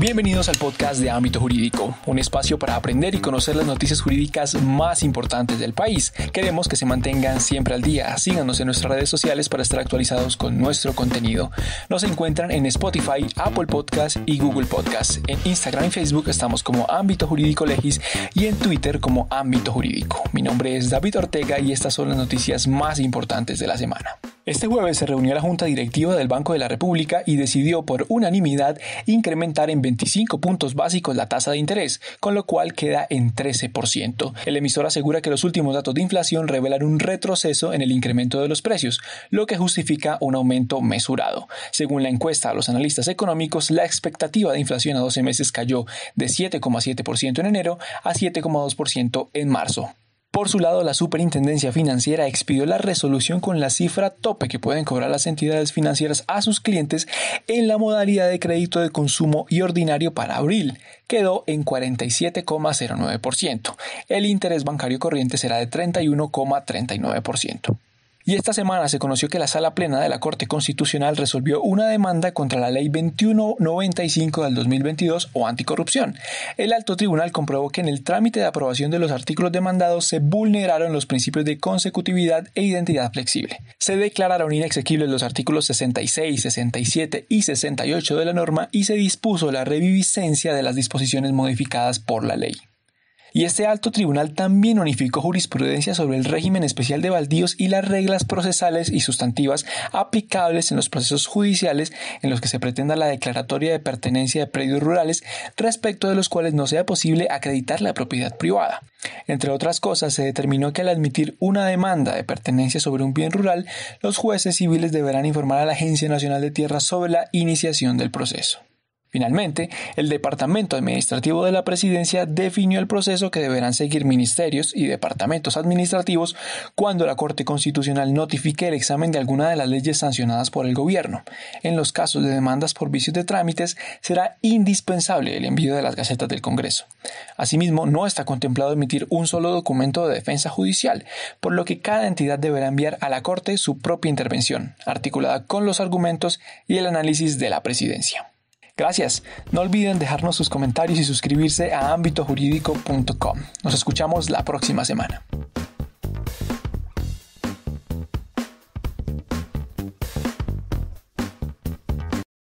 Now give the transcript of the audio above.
Bienvenidos al podcast de Ámbito Jurídico, un espacio para aprender y conocer las noticias jurídicas más importantes del país. Queremos que se mantengan siempre al día. Síganos en nuestras redes sociales para estar actualizados con nuestro contenido. Nos encuentran en Spotify, Apple Podcast y Google Podcast. En Instagram y Facebook estamos como Ámbito Jurídico Legis y en Twitter como Ámbito Jurídico. Mi nombre es David Ortega y estas son las noticias más importantes de la semana. Este jueves se reunió la Junta Directiva del Banco de la República y decidió por unanimidad incrementar en 25 puntos básicos la tasa de interés, con lo cual queda en 13%. El emisor asegura que los últimos datos de inflación revelan un retroceso en el incremento de los precios, lo que justifica un aumento mesurado. Según la encuesta a los analistas económicos, la expectativa de inflación a 12 meses cayó de 7,7% en enero a 7,2% en marzo. Por su lado, la Superintendencia Financiera expidió la resolución con la cifra tope que pueden cobrar las entidades financieras a sus clientes en la modalidad de crédito de consumo y ordinario para abril. Quedó en 47,09%. El interés bancario corriente será de 31,39%. Y esta semana se conoció que la Sala Plena de la Corte Constitucional resolvió una demanda contra la Ley 2195 del 2022 o anticorrupción. El alto tribunal comprobó que en el trámite de aprobación de los artículos demandados se vulneraron los principios de consecutividad e identidad flexible. Se declararon inexequibles los artículos 66, 67 y 68 de la norma y se dispuso la reviviscencia de las disposiciones modificadas por la ley y este alto tribunal también unificó jurisprudencia sobre el régimen especial de baldíos y las reglas procesales y sustantivas aplicables en los procesos judiciales en los que se pretenda la declaratoria de pertenencia de predios rurales respecto de los cuales no sea posible acreditar la propiedad privada. Entre otras cosas, se determinó que al admitir una demanda de pertenencia sobre un bien rural, los jueces civiles deberán informar a la Agencia Nacional de Tierras sobre la iniciación del proceso. Finalmente, el Departamento Administrativo de la Presidencia definió el proceso que deberán seguir ministerios y departamentos administrativos cuando la Corte Constitucional notifique el examen de alguna de las leyes sancionadas por el gobierno. En los casos de demandas por vicios de trámites, será indispensable el envío de las gacetas del Congreso. Asimismo, no está contemplado emitir un solo documento de defensa judicial, por lo que cada entidad deberá enviar a la Corte su propia intervención, articulada con los argumentos y el análisis de la Presidencia. Gracias. No olviden dejarnos sus comentarios y suscribirse a ámbitojurídico.com. Nos escuchamos la próxima semana.